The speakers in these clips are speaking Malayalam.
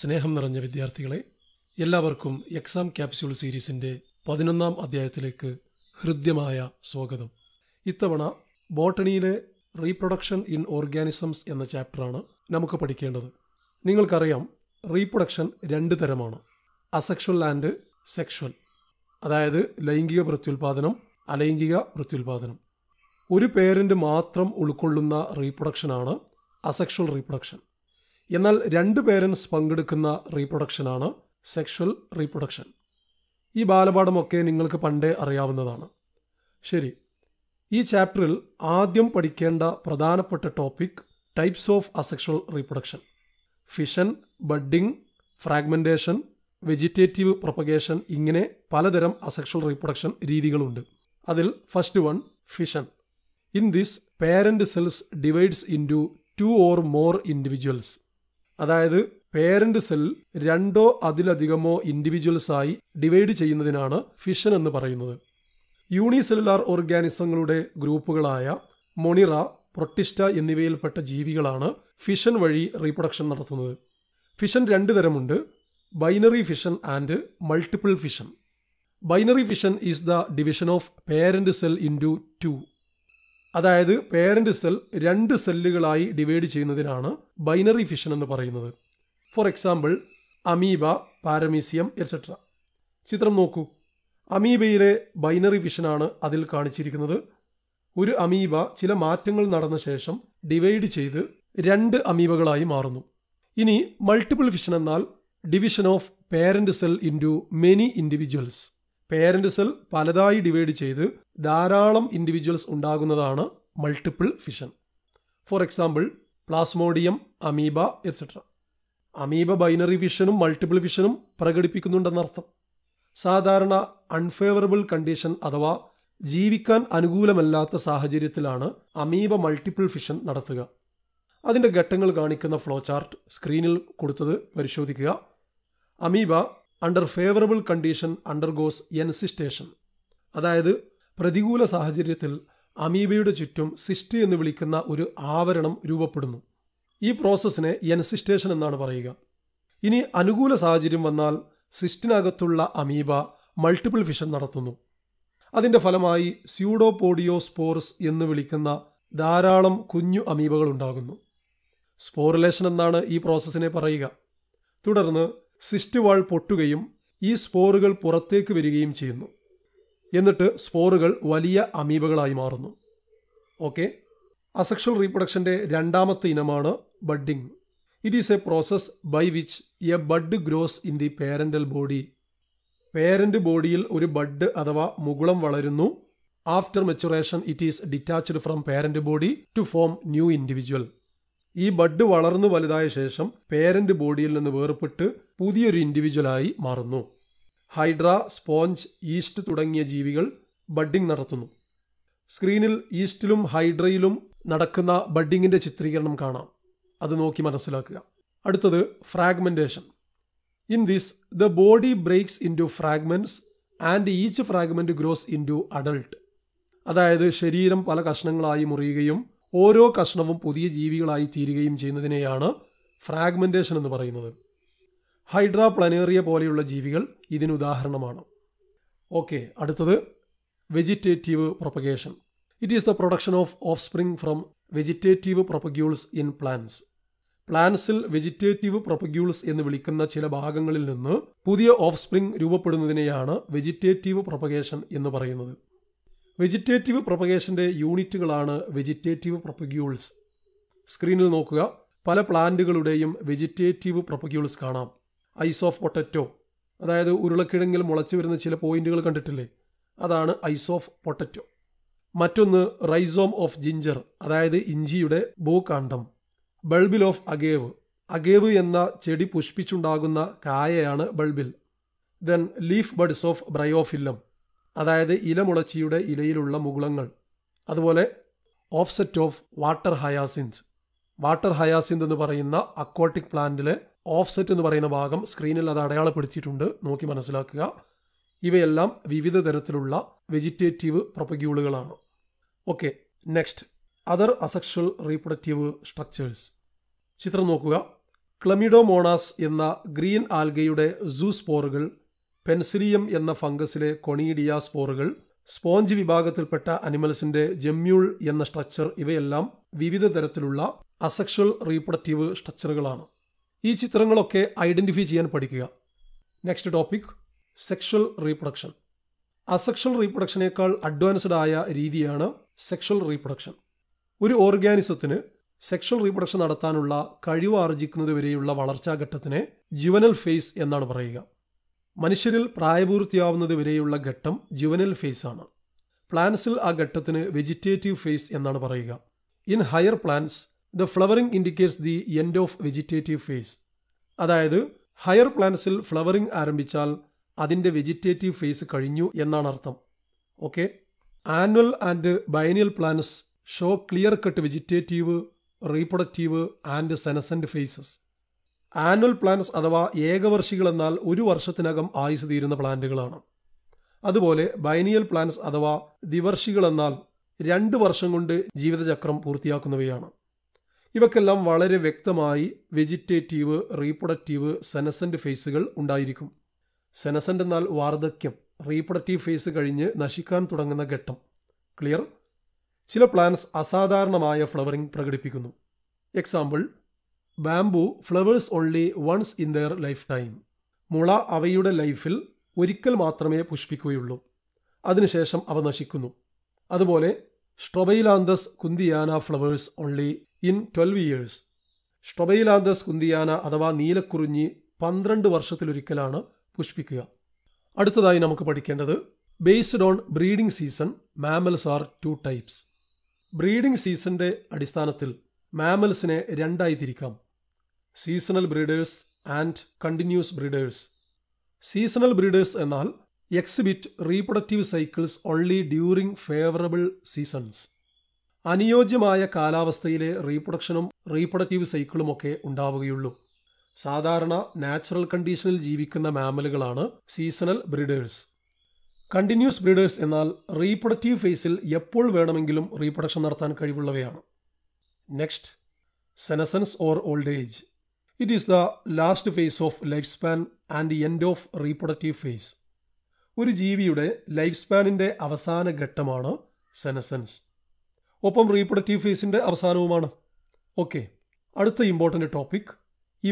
സ്നേഹം നിറഞ്ഞ വിദ്യാർത്ഥികളെ എല്ലാവർക്കും എക്സാം ക്യാപ്സ്യൂൾ സീരീസിൻ്റെ പതിനൊന്നാം അധ്യായത്തിലേക്ക് ഹൃദ്യമായ സ്വാഗതം ഇത്തവണ ബോട്ടണിയിലെ റീപ്രൊഡക്ഷൻ ഇൻ ഓർഗാനിസംസ് എന്ന ചാപ്റ്ററാണ് നമുക്ക് പഠിക്കേണ്ടത് നിങ്ങൾക്കറിയാം റീപ്രൊഡക്ഷൻ രണ്ട് തരമാണ് അസെക്ഷൽ ആൻഡ് സെക്ഷൽ അതായത് ലൈംഗിക പ്രത്യുൽപാദനം അലൈംഗിക പ്രത്യുൽപാദനം ഒരു പേരൻ്റ് മാത്രം ഉൾക്കൊള്ളുന്ന റീപ്രൊഡക്ഷനാണ് അസെക്ഷൽ റീപ്രൊഡക്ഷൻ എന്നാൽ രണ്ട് പേരൻസ് പങ്കെടുക്കുന്ന റീപ്രൊഡക്ഷനാണ് സെക്ഷൽ റീപ്രൊഡക്ഷൻ ഈ ബാലപാഠമൊക്കെ നിങ്ങൾക്ക് പണ്ടേ അറിയാവുന്നതാണ് ശരി ഈ ചാപ്റ്ററിൽ ആദ്യം പഠിക്കേണ്ട പ്രധാനപ്പെട്ട topic types of asexual reproduction fission budding fragmentation vegetative propagation ഇങ്ങനെ പലതരം അസെക്ഷൽ റീപ്രൊഡക്ഷൻ രീതികളുണ്ട് അതിൽ first one fission in this parent cells divides into two or more individuals അതായത് പേരന്റ് സെൽ രണ്ടോ അതിലധികമോ ഇൻഡിവിജ്വൽസായി ഡിവൈഡ് ചെയ്യുന്നതിനാണ് ഫിഷൻ എന്ന് പറയുന്നത് യൂണിസെല്ലുലാർ ഓർഗാനിസങ്ങളുടെ ഗ്രൂപ്പുകളായ മൊണിറ പ്രൊട്ടിസ്റ്റ എന്നിവയിൽപ്പെട്ട ജീവികളാണ് ഫിഷൻ വഴി റീപ്രൊഡക്ഷൻ നടത്തുന്നത് ഫിഷൻ രണ്ട് തരമുണ്ട് binary fission and multiple fission binary fission is the division of parent cell into അതായത് പേരൻ്റ് സെൽ രണ്ട് സെല്ലുകളായി ഡിവൈഡ് ചെയ്യുന്നതിനാണ് ബൈനറി ഫിഷൻ എന്ന് പറയുന്നത് for example amoeba paramecium etcetera ചിത്രം നോക്കൂ അമീബയിലെ ബൈനറി ഫിഷനാണ് അതിൽ കാണിച്ചിരിക്കുന്നത് ഒരു അമീബ ചില മാറ്റങ്ങൾ നടന്ന ശേഷം ഡിവൈഡ് ചെയ്ത് രണ്ട് അമീബകളായി മാറുന്നു ഇനി മൾട്ടിപ്പിൾ ഫിഷൻ എന്നാൽ division of parent cell into many individuals parent cell പലതായി ഡിവൈഡ് ചെയ്ത് ധാരാളം ഇൻഡിവിജ്വൽസ് ഉണ്ടാകുന്നതാണ് multiple fission for example plasmodium amoeba etcetera amoeba binary ഫിഷനും മൾട്ടിപ്പിൾ ഫിഷനും പ്രകടിപ്പിക്കുന്നുണ്ടെന്നർത്ഥം സാധാരണ അൺഫേവറബിൾ കണ്ടീഷൻ അഥവാ ജീവിക്കാൻ അനുകൂലമല്ലാത്ത സാഹചര്യത്തിലാണ് അമീബ മൾട്ടിപ്പിൾ ഫിഷൻ നടത്തുക അതിൻ്റെ ഘട്ടങ്ങൾ കാണിക്കുന്ന ഫ്ലോ ചാർട്ട് സ്ക്രീനിൽ കൊടുത്തത് പരിശോധിക്കുക amoeba under favourable condition undergoes encystation അതായത് പ്രതികൂല സാഹചര്യത്തിൽ അമീബയുടെ ചുറ്റും സിസ്റ്റ് എന്ന് വിളിക്കുന്ന ഒരു ആവരണം രൂപപ്പെടുന്നു ഈ പ്രോസസ്സിനെ എൻസിസ്റ്റേഷൻ എന്നാണ് പറയുക ഇനി അനുകൂല സാഹചര്യം വന്നാൽ സിസ്റ്റിനകത്തുള്ള അമീബ മൾട്ടിപ്പിൾ ഫിഷൻ നടത്തുന്നു അതിൻ്റെ ഫലമായി സ്യൂഡോപോഡിയോ സ്പോർസ് എന്ന് വിളിക്കുന്ന ധാരാളം കുഞ്ഞു അമീബകൾ ഉണ്ടാകുന്നു സ്പോറിലേഷൻ എന്നാണ് ഈ പ്രോസസ്സിനെ പറയുക തുടർന്ന് സിസ്റ്റ് വാൾ പൊട്ടുകയും ഈ സ്പോറുകൾ പുറത്തേക്ക് വരികയും ചെയ്യുന്നു എന്നിട്ട് സ്പോറുകൾ വലിയ അമീബകളായി മാറുന്നു ഓക്കെ അസെക്ഷൽ റീപ്രൊഡക്ഷൻ്റെ രണ്ടാമത്തെ ഇനമാണ് budding it is a process by which a bud grows in the parental body parent ബോഡിയിൽ ഒരു ബഡ് അഥവാ മുകുളം വളരുന്നു after maturation it is detached from parent body to form new individual ഈ ബഡ് വളർന്നു വലുതായ ശേഷം പേരന്റ് ബോഡിയിൽ നിന്ന് വേർപെട്ട് പുതിയൊരു ഇൻഡിവിജ്വലായി മാറുന്നു ഹൈഡ്ര സ്പോഞ്ച് ഈസ്റ്റ് തുടങ്ങിയ ജീവികൾ ബഡ്ഡിംഗ് നടത്തുന്നു സ്ക്രീനിൽ ഈസ്റ്റിലും ഹൈഡ്രയിലും നടക്കുന്ന ബഡ്ഡിങ്ങിൻ്റെ ചിത്രീകരണം കാണാം അത് നോക്കി മനസ്സിലാക്കുക അടുത്തത് fragmentation in this the body breaks into and each fragment grows into adult അതായത് ശരീരം പല കഷ്ണങ്ങളായി മുറിയുകയും ഓരോ കഷ്ണവും പുതിയ ജീവികളായി തീരുകയും ചെയ്യുന്നതിനെയാണ് ഫ്രാഗ്മെൻറ്റേഷൻ എന്ന് പറയുന്നത് ഹൈഡ്ര പ്ലനേറിയ പോലെയുള്ള ജീവികൾ ഇതിനുദാഹരണമാണ് ഓക്കെ അടുത്തത് vegetative propagation it is the production of offspring from vegetative propagules in plants പ്ലാന്റ്സിൽ വെജിറ്റേറ്റീവ് പ്രൊപ്പഗ്യൂൾസ് എന്ന് വിളിക്കുന്ന ചില ഭാഗങ്ങളിൽ നിന്ന് പുതിയ ഓഫ് സ്പ്രിംഗ് രൂപപ്പെടുന്നതിനെയാണ് വെജിറ്റേറ്റീവ് പ്രൊപ്പഗേഷൻ എന്ന് പറയുന്നത് വെജിറ്റേറ്റീവ് പ്രൊപ്പഗേഷൻ്റെ യൂണിറ്റുകളാണ് വെജിറ്റേറ്റീവ് പ്രൊപ്പഗ്യൂൾസ് സ്ക്രീനിൽ നോക്കുക പല പ്ലാന്റുകളുടെയും വെജിറ്റേറ്റീവ് പ്രൊപ്പഗ്യൂൾസ് കാണാം ഐസ് ഓഫ് പൊട്ടറ്റോ അതായത് ഉരുളക്കിഴങ്ങിൽ മുളച്ചു വരുന്ന ചില പോയിന്റുകൾ കണ്ടിട്ടില്ലേ അതാണ് ഐസ് ഓഫ് പൊട്ടറ്റോ മറ്റൊന്ന് റൈസോം ഓഫ് ജിഞ്ചർ അതായത് ഇഞ്ചിയുടെ ഭൂകാണ്ഡം ബൾബിൽ ഓഫ് അഗേവ് അഗേവ് എന്ന ചെടി പുഷ്പിച്ചുണ്ടാകുന്ന കായയാണ് bulbil then leaf buds of bryophyllum അതായത് ഇലമുളച്ചിയുടെ ഇലയിലുള്ള മുകുളങ്ങൾ അതുപോലെ offset of water hyacinth water hyacinth എന്ന് പറയുന്ന അക്വാട്ടിക് പ്ലാന്റിലെ ഓഫ്സെറ്റ് എന്ന് പറയുന്ന ഭാഗം സ്ക്രീനിൽ അത് അടയാളപ്പെടുത്തിയിട്ടുണ്ട് നോക്കി മനസ്സിലാക്കുക ഇവയെല്ലാം വിവിധ തരത്തിലുള്ള വെജിറ്റേറ്റീവ് പ്രൊപ്പഗ്യൂളുകളാണ് okay next other asexual reproductive structures ചിത്രം നോക്കുക ക്ലമിഡോമോണാസ് എന്ന ഗ്രീൻ ആൽഗയുടെ സൂസ്പോറുകൾ പെൻസിലിയം എന്ന ഫംഗസിലെ കൊണീഡിയ സ്പോറുകൾ സ്പോഞ്ച് വിഭാഗത്തിൽപ്പെട്ട അനിമൽസിന്റെ ജെമ്യൂൾ എന്ന സ്ട്രക്ചർ ഇവയെല്ലാം വിവിധ തരത്തിലുള്ള അസെക്ഷൽ റീപ്രൊഡക്റ്റീവ് സ്ട്രക്ചറുകളാണ് ഈ ചിത്രങ്ങളൊക്കെ ഐഡന്റിഫൈ ചെയ്യാൻ പഠിക്കുക next topic sexual reproduction asexual റീപ്രൊഡക്ഷനേക്കാൾ അഡ്വാൻസ്ഡ് ആയ രീതിയാണ് സെക്ഷൽ റീപ്രൊഡക്ഷൻ ഒരു ഓർഗാനിസത്തിന് സെക്ഷൽ റീപ്രൊഡക്ഷൻ നടത്താനുള്ള കഴിവ് ആർജിക്കുന്നതുവരെയുള്ള വരെയുള്ള വളർച്ചാ ജുവനൽ ഫേസ് എന്നാണ് പറയുക മനുഷ്യരിൽ പ്രായപൂർത്തിയാവുന്നത് വരെയുള്ള ഘട്ടം ജുവനൽ ഫേസ് ആണ് പ്ലാന്റ്സിൽ ആ ഘട്ടത്തിന് വെജിറ്റേറ്റീവ് ഫേസ് എന്നാണ് പറയുക in higher plants the flowering indicates the end of vegetative phase അതായത് ഹയർ പ്ലാന്റ്സിൽ ഫ്ലവറിംഗ് ആരംഭിച്ചാൽ അതിൻ്റെ വെജിറ്റേറ്റീവ് ഫേസ് കഴിഞ്ഞു എന്നാണ് അർത്ഥം okay annual and biennial plants show clear cut vegetative reproductive and senescent phases annual plants അഥവാ എന്നാൽ ഒരു വർഷത്തിനകം ആയുസ് തീരുന്ന പ്ലാന്റുകളാണ് അതുപോലെ ബൈനിയൽ പ്ലാൻസ് അഥവാ എന്നാൽ രണ്ട് വർഷം കൊണ്ട് ജീവിതചക്രം പൂർത്തിയാക്കുന്നവയാണ് ഇവക്കെല്ലാം വളരെ വ്യക്തമായി വെജിറ്റേറ്റീവ് റീപ്രൊഡക്റ്റീവ് സെനസൻ്റ് ഫേസുകൾ ഉണ്ടായിരിക്കും സെനസൻ്റ് എന്നാൽ വാർദ്ധക്യം റീപ്രൊഡക്റ്റീവ് ഫേസ് കഴിഞ്ഞ് നശിക്കാൻ തുടങ്ങുന്ന ഘട്ടം ക്ലിയർ ചില പ്ലാൻസ് അസാധാരണമായ ഫ്ലവറിംഗ് പ്രകടിപ്പിക്കുന്നു example bamboo flowers only once in their lifetime മുള അവയുടെ ലൈഫിൽ ഒരിക്കൽ മാത്രമേ പുഷ്പിക്കുകയുള്ളൂ അതിനുശേഷം അവ നശിക്കുന്നു അതുപോലെ Strobilanthes kunthiana flowers only in twelve years Strobilanthes kunthiana അഥവാ നീലക്കുറിഞ്ഞി പന്ത്രണ്ട് വർഷത്തിലൊരിക്കലാണ് പുഷ്പിക്കുക അടുത്തതായി നമുക്ക് പഠിക്കേണ്ടത് based on breeding season mammals are two types breeding സീസണിൻ്റെ അടിസ്ഥാനത്തിൽ മാമൽസിനെ രണ്ടായി തിരിക്കാം seasonal breeders and continuous breeders seasonal breeders എന്നാൽ exhibit reproductive cycles only during favourable seasons അനുയോജ്യമായ കാലാവസ്ഥയിലെ റീപ്രൊഡക്ഷനും റീപ്രൊഡക്റ്റീവ് സൈക്കിളുമൊക്കെ ഉണ്ടാവുകയുള്ളൂ സാധാരണ നാച്ചുറൽ കണ്ടീഷനിൽ ജീവിക്കുന്ന മാമലുകളാണ് സീസണൽ ബ്രീഡേഴ്സ് കണ്ടിന്യൂസ് ബ്രീഡേഴ്സ് എന്നാൽ റീപ്രൊഡക്റ്റീവ് ഫേസിൽ എപ്പോൾ വേണമെങ്കിലും റീപ്രൊഡക്ഷൻ നടത്താൻ കഴിവുള്ളവയാണ് next senescence or old age It is the last phase of lifespan and end of reproductive phase. ഒരു ജീവിയുടെ ലൈഫ് സ്പാനിൻ്റെ അവസാന ഘട്ടമാണ് സെനസൻസ് ഒപ്പം റീപ്രൊഡക്റ്റീവ് ഫേസിൻ്റെ അവസാനവുമാണ് ഓക്കെ അടുത്ത important topic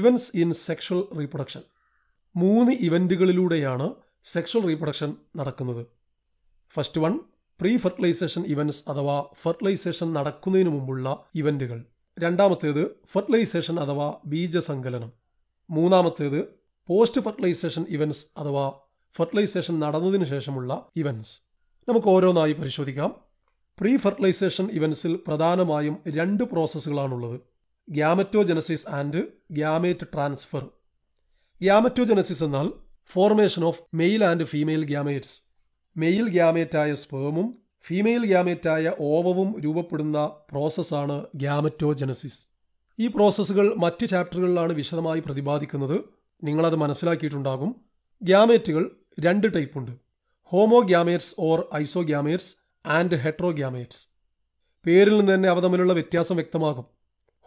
events in sexual reproduction മൂന്ന് ഇവൻറ്റുകളിലൂടെയാണ് സെക്ഷൽ റീപ്രൊഡക്ഷൻ നടക്കുന്നത് first one pre fertilisation events അഥവാ ഫെർട്ടിലൈസേഷൻ നടക്കുന്നതിന് മുമ്പുള്ള ഇവൻറ്റുകൾ രണ്ടാമത്തേത് ഫെർട്ടിലൈസേഷൻ അഥവാ ബീജസങ്കലനം മൂന്നാമത്തേത് പോസ്റ്റ് ഫെർട്ടിലൈസേഷൻ ഇവൻസ് അഥവാ ഫെർട്ടിലൈസേഷൻ നടന്നതിന് ശേഷമുള്ള ഇവൻസ് നമുക്ക് ഓരോന്നായി പരിശോധിക്കാം പ്രീ ഫെർട്ടിലൈസേഷൻ ഇവൻസിൽ പ്രധാനമായും രണ്ട് പ്രോസസ്സുകളാണുള്ളത് gametogenesis and gamete transfer gametogenesis എന്നാൽ formation of male and female gametes male ഗ്യാമേറ്റായ സ്പേമും ഫീമെയിൽ ഗ്യാമേറ്റായ ഓവവും രൂപപ്പെടുന്ന പ്രോസസ്സാണ് ഗ്യാമറ്റോജനസിസ് ഈ പ്രോസസ്സുകൾ മറ്റ് ചാപ്റ്ററുകളിലാണ് വിശദമായി പ്രതിപാദിക്കുന്നത് നിങ്ങളത് മനസ്സിലാക്കിയിട്ടുണ്ടാകും ഗ്യാമേറ്റുകൾ രണ്ട് ടൈപ്പുണ്ട് homo gametes or iso gametes and hetero gametes പേരിൽ നിന്ന് തന്നെ അവ തമ്മിലുള്ള വ്യത്യാസം വ്യക്തമാകും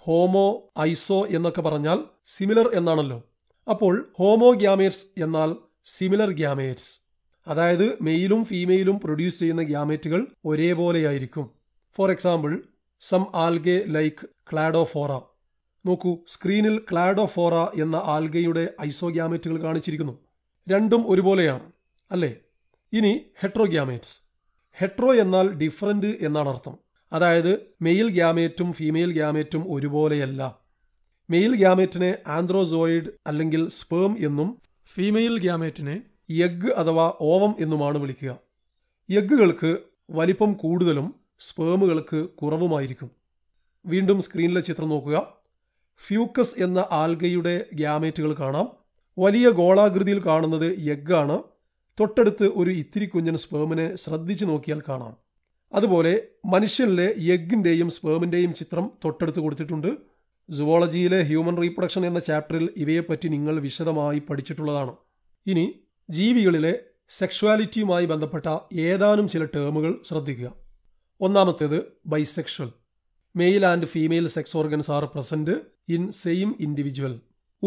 ഹോമോ ഐസോ എന്നൊക്കെ പറഞ്ഞാൽ സിമിലർ എന്നാണല്ലോ അപ്പോൾ ഹോമോ ഗ്യാമേറ്റ്സ് എന്നാൽ സിമിലർ ഗ്യാമേറ്റ്സ് അതായത് മെയിലും ഫീമെയിലും പ്രൊഡ്യൂസ് ചെയ്യുന്ന ഗ്യാമേറ്റുകൾ ഒരേപോലെയായിരിക്കും for example some algae like cladophora നോക്കൂ സ്ക്രീനിൽ ക്ലാഡോഫോറ എന്ന ആൽഗയുടെ ഐസോഗ്യാമേറ്റുകൾ കാണിച്ചിരിക്കുന്നു രണ്ടും ഒരുപോലെയാണ് അല്ലേ ഇനി ഹെട്രോഗ്യാമേറ്റ്സ് ഹെട്രോ എന്നാൽ ഡിഫറൻറ്റ് എന്നാണ് അർത്ഥം അതായത് മെയിൽ ഗ്യാമേറ്റും ഫീമെയിൽ ഗ്യാമേറ്റും ഒരുപോലെയല്ല മെയിൽ ഗ്യാമേറ്റിനെ ആന്ത്രോസോയിഡ് അല്ലെങ്കിൽ സ്പേം എന്നും ഫീമെയിൽ ഗ്യാമേറ്റിനെ എഗ്ഗ് അഥവാ ഓവം എന്നുമാണ് വിളിക്കുക എഗ്ഗുകൾക്ക് വലിപ്പം കൂടുതലും സ്പേമുകൾക്ക് കുറവുമായിരിക്കും വീണ്ടും സ്ക്രീനിലെ ചിത്രം നോക്കുക ഫ്യൂക്കസ് എന്ന ആൽഗയുടെ ഗ്യാമേറ്റുകൾ കാണാം വലിയ ഗോളാകൃതിയിൽ കാണുന്നത് യഗ്ഗാണ് തൊട്ടടുത്ത് ഒരു ഇത്തിരി കുഞ്ഞൻ സ്പേമിനെ ശ്രദ്ധിച്ചു നോക്കിയാൽ കാണാം അതുപോലെ മനുഷ്യനിലെ എഗ്ഗിൻ്റെയും സ്പേമിൻ്റെയും ചിത്രം തൊട്ടടുത്ത് കൊടുത്തിട്ടുണ്ട് സുവോളജിയിലെ ഹ്യൂമൻ റീപ്രൊഡക്ഷൻ എന്ന ചാപ്റ്ററിൽ ഇവയെപ്പറ്റി നിങ്ങൾ വിശദമായി പഠിച്ചിട്ടുള്ളതാണ് ഇനി ജീവികളിലെ സെക്ഷുവാലിറ്റിയുമായി ബന്ധപ്പെട്ട ഏതാനും ചില ടേമുകൾ ശ്രദ്ധിക്കുക ഒന്നാമത്തേത് bisexual male and female sex organs are present in same individual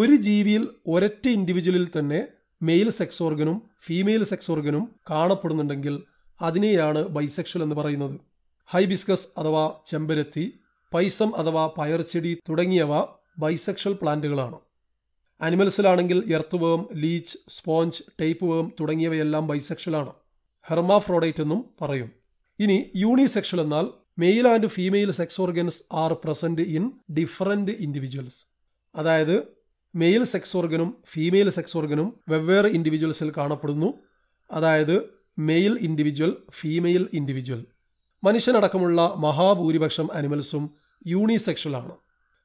ഒരു ജീവിയിൽ ഒരൊറ്റ ഇൻഡിവിജ്വലിൽ തന്നെ മെയിൽ സെക്സ് ഓർഗനും ഫീമെയിൽ സെക്സ് ഓർഗനും കാണപ്പെടുന്നുണ്ടെങ്കിൽ അതിനെയാണ് ബൈസെക്ഷൽ എന്ന് പറയുന്നത് ഹൈബിസ്കസ് അഥവാ ചെമ്പരത്തി പൈസം അഥവാ പയർച്ചെടി തുടങ്ങിയവ ബൈസെക്ഷൽ പ്ലാന്റുകളാണ് ആനിമൽസിലാണെങ്കിൽ വേം ലീച്ച് സ്പോഞ്ച് ടൈപ്പ് വേം തുടങ്ങിയവയെല്ലാം ബൈസെക്ഷലാണ് ഹെർമാഫ്രോഡൈറ്റ് എന്നും പറയും ഇനി യൂണിസെക്ഷൽ എന്നാൽ male and female sex organs are present in different individuals അതായത് മെയിൽ സെക്സ് ഓർഗനും ഫീമെയിൽ സെക്സ് ഓർഗനും വെവ്വേറെ ഇൻഡിവിജ്വൽസിൽ കാണപ്പെടുന്നു അതായത് മെയിൽ ഇൻഡിവിജ്വൽ ഫീമെയിൽ ഇൻഡിവിജ്വൽ മനുഷ്യനടക്കമുള്ള മഹാഭൂരിപക്ഷം അനിമൽസും ആണ്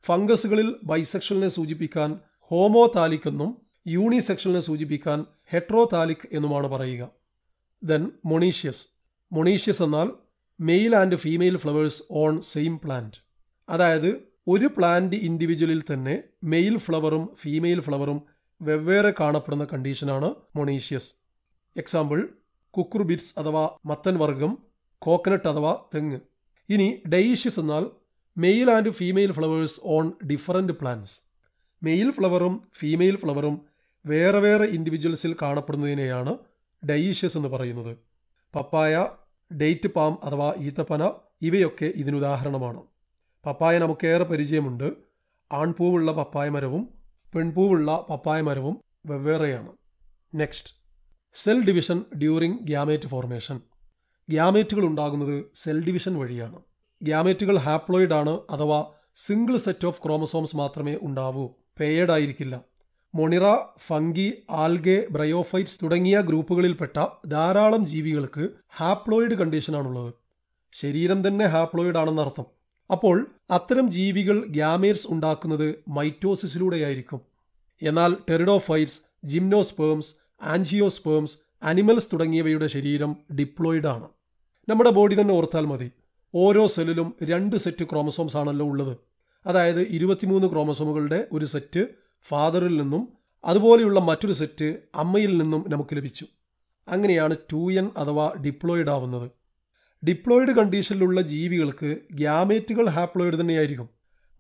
ഫംഗസുകളിൽ ബൈസെക്ഷലിനെ സൂചിപ്പിക്കാൻ ഹോമോ താലിക് എന്നും യൂണിസെക്ഷലിനെ സൂചിപ്പിക്കാൻ ഹെട്രോ താലിക് എന്നുമാണ് പറയുക ദെൻ മൊണീഷ്യസ് മൊണീഷ്യസ് എന്നാൽ male and female flowers on same plant അതായത് ഒരു പ്ലാന്റ് ഇൻഡിവിജ്വലിൽ തന്നെ മെയിൽ ഫ്ലവറും ഫീമെയിൽ ഫ്ലവറും വെവ്വേറെ കാണപ്പെടുന്ന കണ്ടീഷനാണ് മൊണീഷ്യസ് എക്സാമ്പിൾ കുക്രുബിറ്റ്സ് അഥവാ മത്തൻ വർഗം കോക്കനട്ട് അഥവാ തെങ്ങ് ഇനി ഡൈഷ്യസ് എന്നാൽ male and female flowers on different plants male ഫ്ലവറും ഫീമെയിൽ ഫ്ലവറും വേറെ വേറെ ഇൻഡിവിജ്വൽസിൽ കാണപ്പെടുന്നതിനെയാണ് ഡയീഷ്യസ് എന്ന് പറയുന്നത് പപ്പായ ഡേറ്റ് പാം അഥവാ ഈത്തപ്പന ഇവയൊക്കെ ഇതിനുദാഹരണമാണ് പപ്പായ നമുക്കേറെ പരിചയമുണ്ട് ആൺപൂവുള്ള പപ്പായ മരവും പെൺപൂവുള്ള പപ്പായ മരവും വെവ്വേറെയാണ് next cell division during gamete formation ഗ്യാമേറ്റുകൾ ഉണ്ടാകുന്നത് സെൽ ഡിവിഷൻ വഴിയാണ് ഗ്യാമേറ്റുകൾ ഹാപ്ലോയിഡ് ആണ് അഥവാ സിംഗിൾ സെറ്റ് ഓഫ് ക്രോമസോംസ് മാത്രമേ ഉണ്ടാവൂ പേയഡ് ആയിരിക്കില്ല മൊണിറ ഫംഗി ആൽഗെ ബ്രയോഫൈറ്റ്സ് തുടങ്ങിയ ഗ്രൂപ്പുകളിൽപ്പെട്ട ധാരാളം ജീവികൾക്ക് ഹാപ്ലോയിഡ് കണ്ടീഷനാണുള്ളത് ശരീരം തന്നെ ഹാപ്ലോയിഡ് ആണെന്നർത്ഥം അപ്പോൾ അത്തരം ജീവികൾ ഗ്യാമേഴ്സ് ഉണ്ടാക്കുന്നത് മൈറ്റോസിസിലൂടെയായിരിക്കും എന്നാൽ ടെറിഡോഫൈറ്റ്സ് ജിംനോസ്പേംസ് ആൻജിയോസ്പേംസ് അനിമൽസ് തുടങ്ങിയവയുടെ ശരീരം ഡിപ്ലോയിഡ് ആണ് നമ്മുടെ ബോഡി തന്നെ ഓർത്താൽ മതി ഓരോ സെല്ലിലും രണ്ട് സെറ്റ് ക്രോമസോംസ് ആണല്ലോ ഉള്ളത് അതായത് ഇരുപത്തിമൂന്ന് ക്രോമസോമുകളുടെ ഒരു സെറ്റ് ഫാദറിൽ നിന്നും അതുപോലെയുള്ള മറ്റൊരു സെറ്റ് അമ്മയിൽ നിന്നും നമുക്ക് ലഭിച്ചു അങ്ങനെയാണ് ടു എൻ അഥവാ ഡിപ്ലോയിഡ് ആവുന്നത് ഡിപ്ലോയിഡ് കണ്ടീഷനിലുള്ള ജീവികൾക്ക് ഗ്യാമേറ്റുകൾ ഹാപ്ലോയിഡ് തന്നെയായിരിക്കും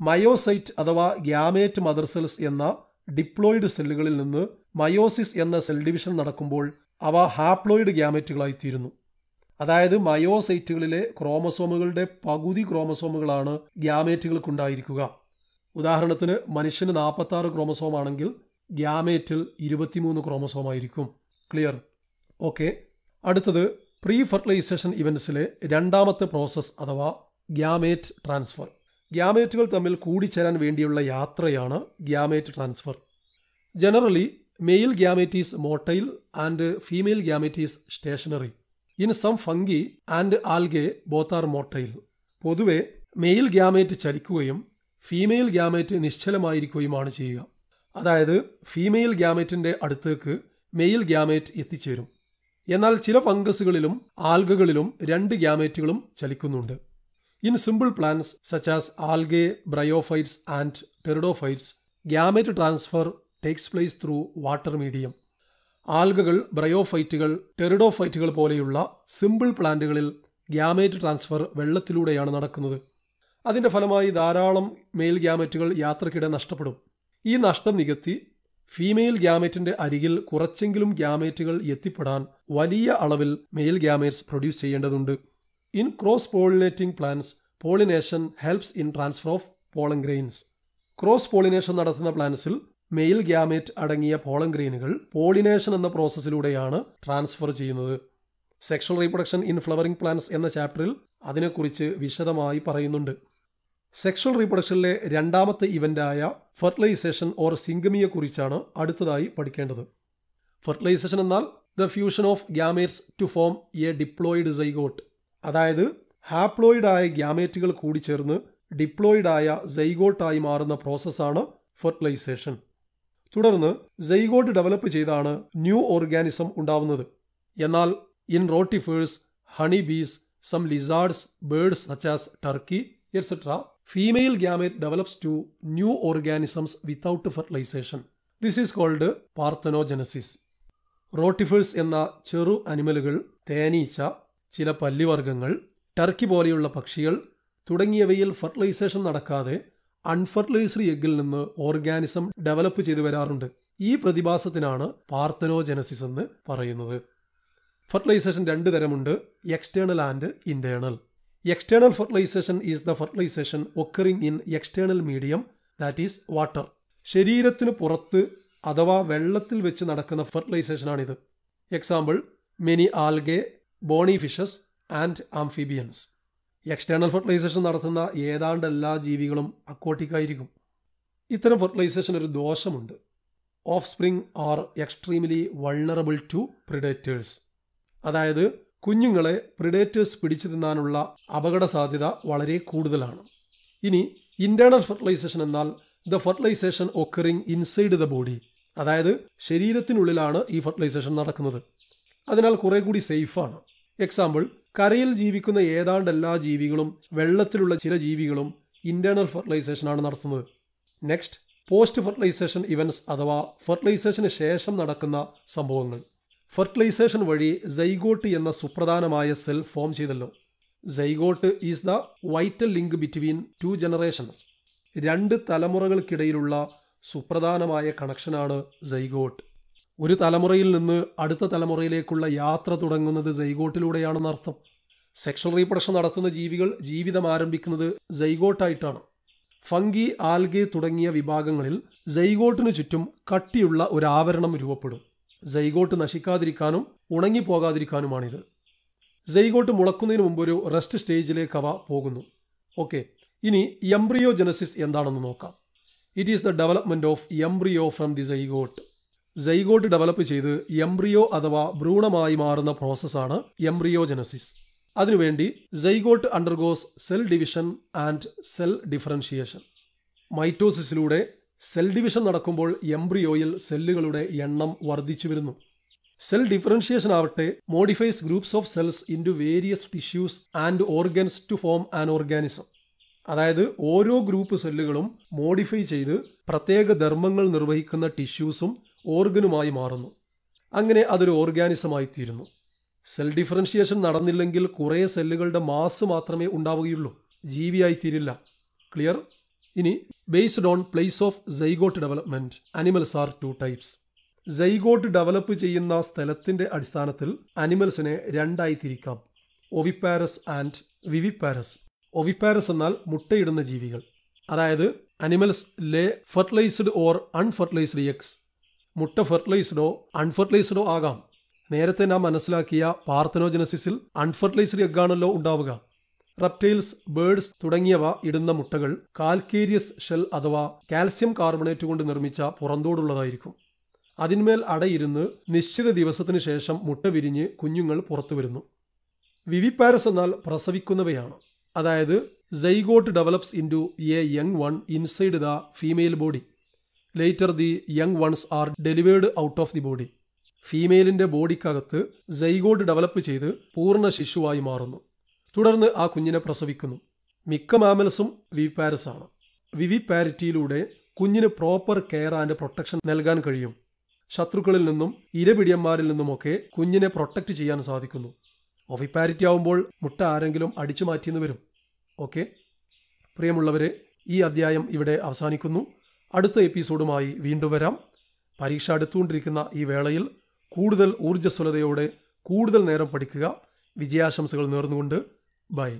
മയോസൈറ്റ് അഥവാ ഗ്യാമേറ്റ് മദർ സെൽസ് എന്ന ഡിപ്ലോയിഡ് സെല്ലുകളിൽ നിന്ന് മയോസിസ് എന്ന സെൽ ഡിവിഷൻ നടക്കുമ്പോൾ അവ ഹാപ്ലോയിഡ് ഗ്യാമേറ്റുകളായിത്തീരുന്നു അതായത് മയോസൈറ്റുകളിലെ ക്രോമസോമുകളുടെ പകുതി ക്രോമസോമുകളാണ് ഗ്യാമേറ്റുകൾക്കുണ്ടായിരിക്കുക ഉദാഹരണത്തിന് മനുഷ്യന് നാൽപ്പത്തി ആറ് ക്രോമസോമാണെങ്കിൽ ഗ്യാമേറ്റിൽ ഇരുപത്തിമൂന്ന് ക്രോമസോമായിരിക്കും ക്ലിയർ ഓക്കെ അടുത്തത് പ്രീ ഫെർട്ടിലൈസേഷൻ ഇവൻസിലെ രണ്ടാമത്തെ പ്രോസസ്സ് അഥവാ ഗ്യാമേറ്റ് ട്രാൻസ്ഫർ ഗ്യാമേറ്റുകൾ തമ്മിൽ കൂടിച്ചേരാൻ വേണ്ടിയുള്ള യാത്രയാണ് gamete transfer generally male gamete is motile and female gamete is stationary in some fungi and algae both are motile പൊതുവെ മെയിൽ ഗ്യാമേറ്റ് ചലിക്കുകയും ഫീമെയിൽ ഗ്യാമേറ്റ് നിശ്ചലമായിരിക്കുകയുമാണ് ചെയ്യുക അതായത് ഫീമെയിൽ ഗ്യാമേറ്റിന്റെ അടുത്തേക്ക് മെയിൽ ഗ്യാമേറ്റ് എത്തിച്ചേരും എന്നാൽ ചില ഫംഗസുകളിലും ആൽഗകളിലും രണ്ട് ഗ്യാമേറ്റുകളും ചലിക്കുന്നുണ്ട് in simple plants such as algae bryophytes and pteridophytes gamete transfer takes place through water medium ആൽഗകൾ ബ്രയോഫൈറ്റുകൾ ടെറിഡോഫൈറ്റുകൾ പോലെയുള്ള സിമ്പിൾ പ്ലാന്റുകളിൽ ഗ്യാമേറ്റ് ട്രാൻസ്ഫർ വെള്ളത്തിലൂടെയാണ് നടക്കുന്നത് അതിൻ്റെ ഫലമായി ധാരാളം മെയിൽ ഗ്യാമറ്റുകൾ യാത്രക്കിടെ നഷ്ടപ്പെടും ഈ നഷ്ടം നികത്തി ഫീമെയിൽ ഗ്യാമേറ്റിൻ്റെ അരികിൽ കുറച്ചെങ്കിലും ഗ്യാമേറ്റുകൾ എത്തിപ്പെടാൻ വലിയ അളവിൽ മെയിൽ ഗ്യാമേറ്റ്സ് പ്രൊഡ്യൂസ് ചെയ്യേണ്ടതുണ്ട് in cross pollinating plants pollination helps in transfer of pollen grains cross pollination നടത്തുന്ന പ്ലാന്റ്സിൽ മെയിൽ ഗ്യാമേറ്റ് അടങ്ങിയ പോളൻ ഗ്രീനുകൾ പോളിനേഷൻ എന്ന പ്രോസസ്സിലൂടെയാണ് ട്രാൻസ്ഫർ ചെയ്യുന്നത് sexual reproduction in flowering plants എന്ന ചാപ്റ്ററിൽ അതിനെക്കുറിച്ച് വിശദമായി പറയുന്നുണ്ട് സെക്ഷൽ റീപ്രൊഡക്ഷനിലെ രണ്ടാമത്തെ ഇവൻ്റായ ഫെർട്ടിലൈസേഷൻ ഓർ സിംഗമിയെക്കുറിച്ചാണ് അടുത്തതായി പഠിക്കേണ്ടത് ഫെർട്ടിലൈസേഷൻ എന്നാൽ the fusion of gametes to form a diploid zygote അതായത് ഹാപ്ലോയിഡായ ഗ്യാമേറ്റുകൾ കൂടി ചേർന്ന് ഡിപ്ലോയിഡായ സൈഗോട്ടായി മാറുന്ന പ്രോസസ്സാണ് ഫെർട്ടിലൈസേഷൻ തുടർന്ന് സെയ്ഗോട്ട് ഡെവലപ്പ് ചെയ്താണ് ന്യൂ ഓർഗാനിസം ഉണ്ടാവുന്നത് എന്നാൽ in rotifers honey bees some lizards birds such as turkey etcetera female gamete develops to new organisms without fertilisation this is called parthenogenesis rotifers എന്ന ചെറു അനിമലുകൾ തേനീച്ച ചില പല്ലിവർഗ്ഗങ്ങൾ ടർക്കി പോലെയുള്ള പക്ഷികൾ തുടങ്ങിയവയിൽ ഫെർട്ടിലൈസേഷൻ നടക്കാതെ അൺഫർട്ടിലൈസ്ഡ് എഗ്ഗിൽ നിന്ന് ഓർഗാനിസം ഡെവലപ്പ് ചെയ്തു വരാറുണ്ട് ഈ പ്രതിഭാസത്തിനാണ് പാർത്തനോജനസിസ് എന്ന് പറയുന്നത് ഫെർട്ടിലൈസേഷൻ രണ്ട് തരമുണ്ട് external and internal external fertilisation is the fertilisation occurring in external medium that is water ശരീരത്തിന് പുറത്ത് അഥവാ വെള്ളത്തിൽ വെച്ച് നടക്കുന്ന ഫെർട്ടിലൈസേഷനാണിത് example many algae bony fishes and amphibians ഈ എക്സ്റ്റേണൽ ഫെർട്ടിലൈസേഷൻ നടത്തുന്ന ഏതാണ്ട് എല്ലാ ജീവികളും അക്കോട്ടിക്കായിരിക്കും ഇത്തരം ഫെർട്ടിലൈസേഷൻ ഒരു ദോഷമുണ്ട് offspring are extremely vulnerable to predators അതായത് കുഞ്ഞുങ്ങളെ പ്രിഡേറ്റേഴ്സ് പിടിച്ചു തിന്നാനുള്ള അപകട സാധ്യത വളരെ കൂടുതലാണ് ഇനി ഇന്റേണൽ ഫെർട്ടിലൈസേഷൻ എന്നാൽ the fertilisation occurring inside the body അതായത് ശരീരത്തിനുള്ളിലാണ് ഈ ഫെർട്ടിലൈസേഷൻ നടക്കുന്നത് അതിനാൽ കുറേ കൂടി സേഫാണ് എക്സാമ്പിൾ കരയിൽ ജീവിക്കുന്ന ഏതാണ്ട് എല്ലാ ജീവികളും വെള്ളത്തിലുള്ള ചില ജീവികളും ഇന്റേണൽ ഫെർട്ടിലൈസേഷനാണ് നടത്തുന്നത് നെക്സ്റ്റ് പോസ്റ്റ് ഫെർട്ടിലൈസേഷൻ ഇവൻസ് അഥവാ ഫെർട്ടിലൈസേഷന് ശേഷം നടക്കുന്ന സംഭവങ്ങൾ ഫെർട്ടിലൈസേഷൻ വഴി സൈഗോട്ട് എന്ന സുപ്രധാനമായ സെൽ ഫോം ചെയ്തല്ലോ zygote is the vital link between two generations രണ്ട് തലമുറകൾക്കിടയിലുള്ള സുപ്രധാനമായ കണക്ഷനാണ് സൈഗോട്ട് ഒരു തലമുറയിൽ നിന്ന് അടുത്ത തലമുറയിലേക്കുള്ള യാത്ര തുടങ്ങുന്നത് അർത്ഥം സെക്ഷൽ റീപ്രഡക്ഷൻ നടത്തുന്ന ജീവികൾ ജീവിതം ആരംഭിക്കുന്നത് ജൈഗോട്ടായിട്ടാണ് ഫംഗി ആൽഗെ തുടങ്ങിയ വിഭാഗങ്ങളിൽ ജൈഗോട്ടിനു ചുറ്റും കട്ടിയുള്ള ഒരു ആവരണം രൂപപ്പെടും സൈഗോട്ട് നശിക്കാതിരിക്കാനും ഉണങ്ങിപ്പോകാതിരിക്കാനുമാണിത് സൈഗോട്ട് മുളക്കുന്നതിന് മുമ്പ് ഒരു റെസ്റ്റ് സ്റ്റേജിലേക്ക് അവ പോകുന്നു ഓക്കെ ഇനി എംബ്രിയോ ജനസിസ് എന്താണെന്ന് നോക്കാം it is the development of embryo from the zygote zygote develop ചെയ്ത് എംബ്രിയോ അഥവാ ഭ്രൂണമായി മാറുന്ന പ്രോസസ്സാണ് എംബ്രിയോജനസിസ് അതിനുവേണ്ടി zygote undergoes cell division and cell differentiation മൈറ്റോസിസിലൂടെ സെൽ ഡിവിഷൻ നടക്കുമ്പോൾ എംബ്രിയോയിൽ സെല്ലുകളുടെ എണ്ണം വർദ്ധിച്ചു വരുന്നു സെൽ ഡിഫറൻഷിയേഷൻ ആവട്ടെ modifies groups of cells into various tissues and organs to form an organism അതായത് ഓരോ ഗ്രൂപ്പ് സെല്ലുകളും മോഡിഫൈ ചെയ്ത് പ്രത്യേക ധർമ്മങ്ങൾ നിർവഹിക്കുന്ന ടിഷ്യൂസും ഓർഗനുമായി മാറുന്നു അങ്ങനെ അതൊരു ഓർഗാനിസമായി തീരുന്നു സെൽ ഡിഫറൻഷിയേഷൻ നടന്നില്ലെങ്കിൽ കുറേ സെല്ലുകളുടെ മാസ് മാത്രമേ ഉണ്ടാവുകയുള്ളൂ ജീവിയായി തീരില്ല ക്ലിയർ ഇനി based on place of zygote development animals are two types zygote develop ചെയ്യുന്ന സ്ഥലത്തിന്റെ അടിസ്ഥാനത്തിൽ അനിമൽസിനെ രണ്ടായി തിരിക്കാം ഒവിപ്പാരസ് ആൻഡ് വിവിപ്പാരസ് ഒവിപ്പാരസ് എന്നാൽ മുട്ടയിടുന്ന ജീവികൾ അതായത് animals lay fertilised or unfertilised eggs മുട്ട ഫെർട്ടിലൈസ്ഡോ അൺഫെർട്ടിലൈസ്ഡോ ആകാം നേരത്തെ നാം മനസ്സിലാക്കിയ പാർത്തനോജനസിസിൽ അൺഫെർട്ടിലൈസ്ഡ് എഗ്ഗാണല്ലോ ഉണ്ടാവുക റെപ്റ്റൈൽസ് ബേഡ്സ് തുടങ്ങിയവ ഇടുന്ന മുട്ടകൾ കാൽക്കേരിയസ് ഷെൽ അഥവാ കാൽസ്യം കാർബണേറ്റ് കൊണ്ട് നിർമ്മിച്ച പുറന്തോടുള്ളതായിരിക്കും അതിന്മേൽ അടയിരുന്ന് നിശ്ചിത ദിവസത്തിനു ശേഷം മുട്ട വിരിഞ്ഞ് കുഞ്ഞുങ്ങൾ പുറത്തു വരുന്നു വിവിപാരസ് എന്നാൽ പ്രസവിക്കുന്നവയാണ് അതായത് zygote develops into a young one inside the female body later the young ones are delivered out of the body ഫീമെയിലിൻ്റെ ബോഡിക്കകത്ത് സൈഗോഡ് ഡെവലപ്പ് ചെയ്ത് പൂർണ്ണ ശിശുവായി മാറുന്നു തുടർന്ന് ആ കുഞ്ഞിനെ പ്രസവിക്കുന്നു മിക്ക മാമൽസും വിവിപാരസ് ആണ് വിവിപാരിറ്റിയിലൂടെ കുഞ്ഞിന് പ്രോപ്പർ കെയർ ആൻഡ് പ്രൊട്ടക്ഷൻ നൽകാൻ കഴിയും ശത്രുക്കളിൽ നിന്നും ഇരപിടിയന്മാരിൽ നിന്നുമൊക്കെ കുഞ്ഞിനെ പ്രൊട്ടക്റ്റ് ചെയ്യാൻ സാധിക്കുന്നു ഒവിപാരിറ്റി ആവുമ്പോൾ മുട്ട ആരെങ്കിലും അടിച്ചു മാറ്റിയെന്ന് വരും ഓക്കെ പ്രിയമുള്ളവരെ ഈ അധ്യായം ഇവിടെ അവസാനിക്കുന്നു അടുത്ത എപ്പിസോഡുമായി വീണ്ടും വരാം പരീക്ഷ എടുത്തുകൊണ്ടിരിക്കുന്ന ഈ വേളയിൽ കൂടുതൽ ഊർജ്ജസ്വലതയോടെ കൂടുതൽ നേരം പഠിക്കുക വിജയാശംസകൾ നേർന്നുകൊണ്ട് ബൈ